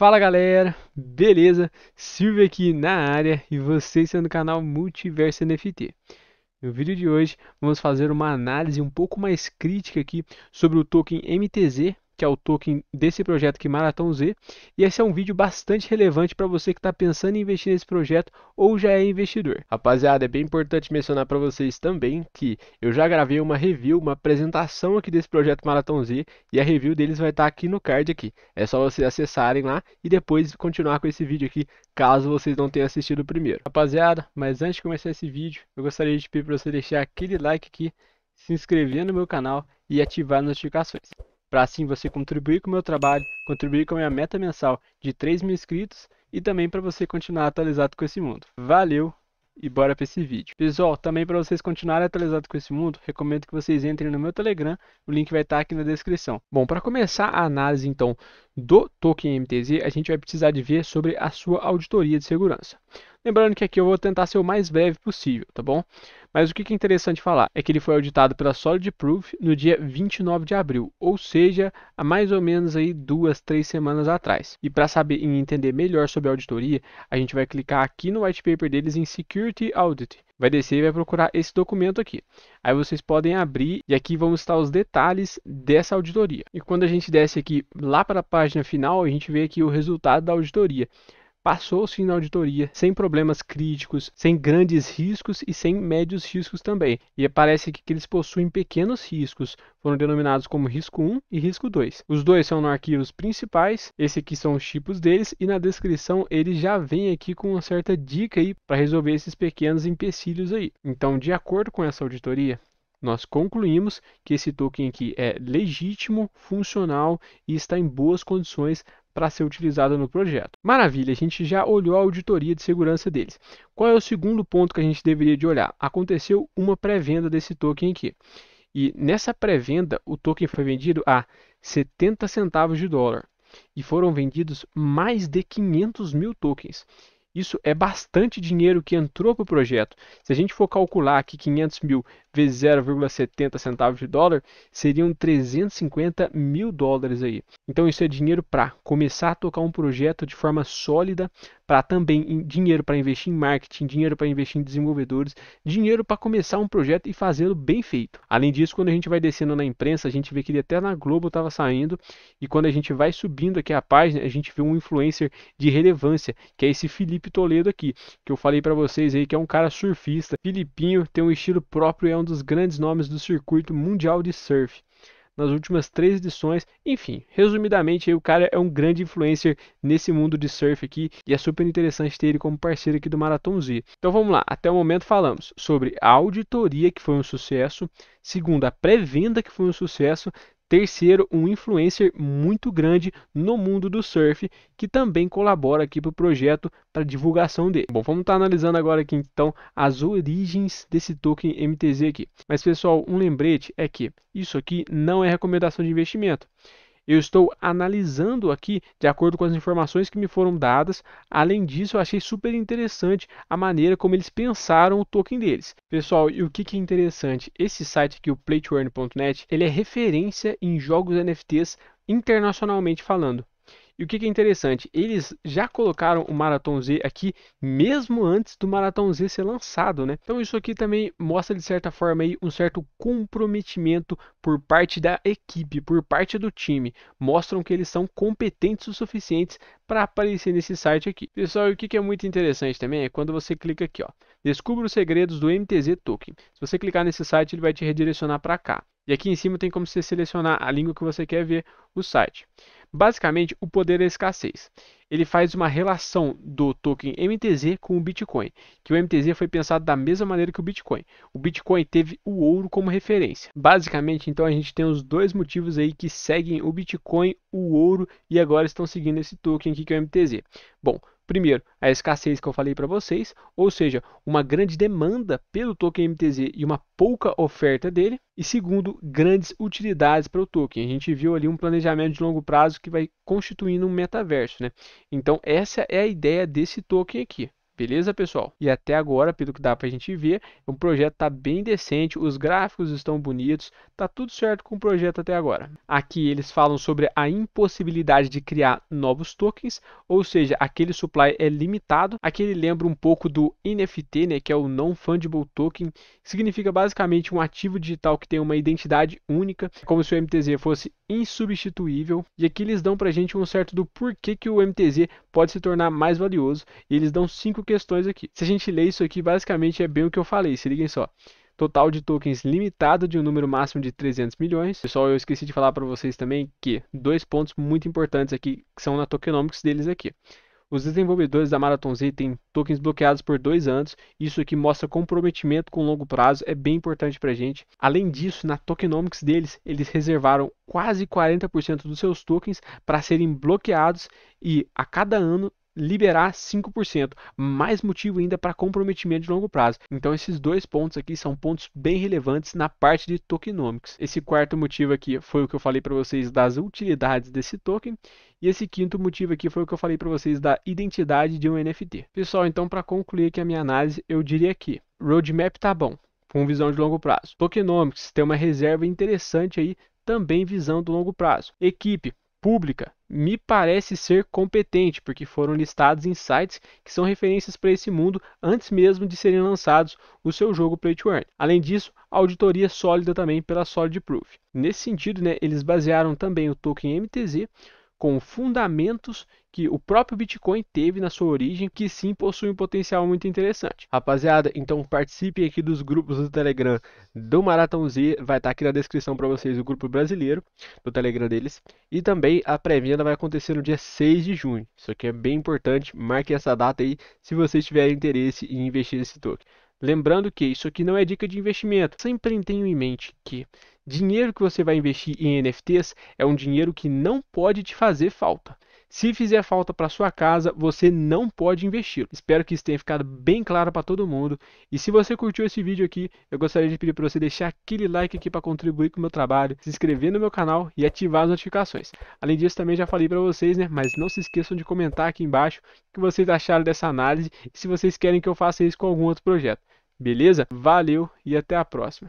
Fala galera, beleza? Silvio aqui na área e você está no canal Multiverso NFT. No vídeo de hoje vamos fazer uma análise um pouco mais crítica aqui sobre o token MTZ que é o token desse projeto que Marathon Z. E esse é um vídeo bastante relevante para você que está pensando em investir nesse projeto ou já é investidor. Rapaziada, é bem importante mencionar para vocês também que eu já gravei uma review, uma apresentação aqui desse projeto Marathon Z e a review deles vai estar tá aqui no card aqui. É só vocês acessarem lá e depois continuar com esse vídeo aqui, caso vocês não tenham assistido o primeiro. Rapaziada, mas antes de começar esse vídeo, eu gostaria de pedir para você deixar aquele like aqui, se inscrever no meu canal e ativar as notificações para assim você contribuir com o meu trabalho, contribuir com a minha meta mensal de 3 mil inscritos e também para você continuar atualizado com esse mundo. Valeu e bora para esse vídeo. Pessoal, também para vocês continuarem atualizados com esse mundo, recomendo que vocês entrem no meu Telegram, o link vai estar tá aqui na descrição. Bom, para começar a análise então do token MTZ, a gente vai precisar de ver sobre a sua auditoria de segurança. Lembrando que aqui eu vou tentar ser o mais breve possível, tá bom? Mas o que é interessante falar é que ele foi auditado pela Solid Proof no dia 29 de abril, ou seja, há mais ou menos aí duas, três semanas atrás. E para saber e entender melhor sobre a auditoria, a gente vai clicar aqui no white paper deles em Security Audit vai descer e vai procurar esse documento aqui. Aí vocês podem abrir e aqui vão estar os detalhes dessa auditoria. E quando a gente desce aqui lá para a página final, a gente vê aqui o resultado da auditoria passou-se na auditoria sem problemas críticos, sem grandes riscos e sem médios riscos também. E parece que eles possuem pequenos riscos, foram denominados como risco 1 e risco 2. Os dois são no arquivos principais, esse aqui são os tipos deles e na descrição ele já vem aqui com uma certa dica aí para resolver esses pequenos empecilhos aí. Então, de acordo com essa auditoria, nós concluímos que esse token aqui é legítimo, funcional e está em boas condições para ser utilizada no projeto. Maravilha, a gente já olhou a auditoria de segurança deles. Qual é o segundo ponto que a gente deveria de olhar? Aconteceu uma pré-venda desse token aqui. E nessa pré-venda, o token foi vendido a 70 centavos de dólar e foram vendidos mais de 500 mil tokens. Isso é bastante dinheiro que entrou para o projeto. Se a gente for calcular que 500 mil vezes 0,70 centavos de dólar, seriam 350 mil dólares aí. Então isso é dinheiro para começar a tocar um projeto de forma sólida, para também dinheiro para investir em marketing, dinheiro para investir em desenvolvedores, dinheiro para começar um projeto e fazê-lo bem feito. Além disso, quando a gente vai descendo na imprensa, a gente vê que ele até na Globo estava saindo e quando a gente vai subindo aqui a página, a gente vê um influencer de relevância, que é esse Felipe Toledo aqui, que eu falei para vocês aí que é um cara surfista, filipinho, tem um estilo próprio é um dos grandes nomes do circuito mundial de surf. Nas últimas três edições, enfim, resumidamente, o cara é um grande influencer nesse mundo de surf aqui e é super interessante ter ele como parceiro aqui do Marathon Z. Então vamos lá, até o momento falamos sobre a auditoria que foi um sucesso, segundo a pré-venda que foi um sucesso, Terceiro, um influencer muito grande no mundo do surf, que também colabora aqui para o projeto para divulgação dele. Bom, vamos estar tá analisando agora aqui então as origens desse token MTZ aqui. Mas pessoal, um lembrete é que isso aqui não é recomendação de investimento. Eu estou analisando aqui de acordo com as informações que me foram dadas. Além disso, eu achei super interessante a maneira como eles pensaram o token deles. Pessoal, e o que, é interessante? Esse site aqui, o playtoearn.net, ele é referência em jogos NFTs internacionalmente falando. E o que, é interessante, eles já colocaram o Marathon Z aqui mesmo antes do Marathon Z ser lançado, né? Então isso aqui também mostra de certa forma aí um certo comprometimento por parte da equipe, por parte do time. Mostram que eles são competentes o suficientes para aparecer nesse site aqui. Pessoal, e o que é muito interessante também é quando você clica aqui, ó, descubra os segredos do MTZ Token. Se você clicar nesse site, ele vai te redirecionar para cá. E aqui em cima tem como você selecionar a língua que você quer ver o site. Basicamente, o poder da é escassez. Ele faz uma relação do token MTZ com o Bitcoin, que o MTZ foi pensado da mesma maneira que o Bitcoin. O Bitcoin teve o ouro como referência. Basicamente, então a gente tem os dois motivos aí que seguem o Bitcoin, o ouro e agora estão seguindo esse token aqui que é o MTZ. Bom, Primeiro, a escassez que eu falei para vocês, ou seja, uma grande demanda pelo token MTZ e uma pouca oferta dele. E segundo, grandes utilidades para o token. A gente viu ali um planejamento de longo prazo que vai constituindo um metaverso. Né? Então, essa é a ideia desse token aqui. Beleza, pessoal? E até agora, pelo que dá para a gente ver, o projeto está bem decente, os gráficos estão bonitos, tá tudo certo com o projeto até agora. Aqui eles falam sobre a impossibilidade de criar novos tokens, ou seja, aquele supply é limitado. Aqui ele lembra um pouco do NFT, né, que é o Non Fungible Token, significa basicamente um ativo digital que tem uma identidade única, como se o MTZ fosse insubstituível. E aqui eles dão para a gente um certo do porquê que o MTZ pode se tornar mais valioso. eles dão cinco questões aqui. Se a gente ler isso aqui, basicamente é bem o que eu falei, se liguem só total de tokens limitado de um número máximo de 300 milhões. Pessoal, eu esqueci de falar para vocês também que dois pontos muito importantes aqui que são na tokenomics deles aqui. Os desenvolvedores da Marathon Z têm tokens bloqueados por dois anos. Isso aqui mostra comprometimento com longo prazo, é bem importante para a gente. Além disso, na tokenomics deles, eles reservaram quase 40% dos seus tokens para serem bloqueados e a cada ano liberar 5%, mais motivo ainda para comprometimento de longo prazo. Então esses dois pontos aqui são pontos bem relevantes na parte de tokenomics. Esse quarto motivo aqui foi o que eu falei para vocês das utilidades desse token e esse quinto motivo aqui foi o que eu falei para vocês da identidade de um NFT. Pessoal, então para concluir aqui a minha análise, eu diria que roadmap tá bom, com visão de longo prazo. Tokenomics tem uma reserva interessante aí, também visão do longo prazo. Equipe pública me parece ser competente, porque foram listados em sites que são referências para esse mundo antes mesmo de serem lançados o seu jogo Play to Earn. Além disso, auditoria é sólida também pela Solid Proof. Nesse sentido, né, eles basearam também o token MTZ com fundamentos que o próprio Bitcoin teve na sua origem, que sim possui um potencial muito interessante. Rapaziada, então participem aqui dos grupos do Telegram do Maratão Z, vai estar tá aqui na descrição para vocês o grupo brasileiro do Telegram deles, e também a pré-venda vai acontecer no dia 6 de junho. Isso aqui é bem importante, marque essa data aí se vocês tiverem interesse em investir nesse token. Lembrando que isso aqui não é dica de investimento. Sempre tenho em mente que dinheiro que você vai investir em NFTs é um dinheiro que não pode te fazer falta. Se fizer falta para sua casa, você não pode investir. Espero que isso tenha ficado bem claro para todo mundo. E se você curtiu esse vídeo aqui, eu gostaria de pedir para você deixar aquele like aqui para contribuir com o meu trabalho, se inscrever no meu canal e ativar as notificações. Além disso, também já falei para vocês, né? Mas não se esqueçam de comentar aqui embaixo o que vocês acharam dessa análise e se vocês querem que eu faça isso com algum outro projeto. Beleza? Valeu e até a próxima.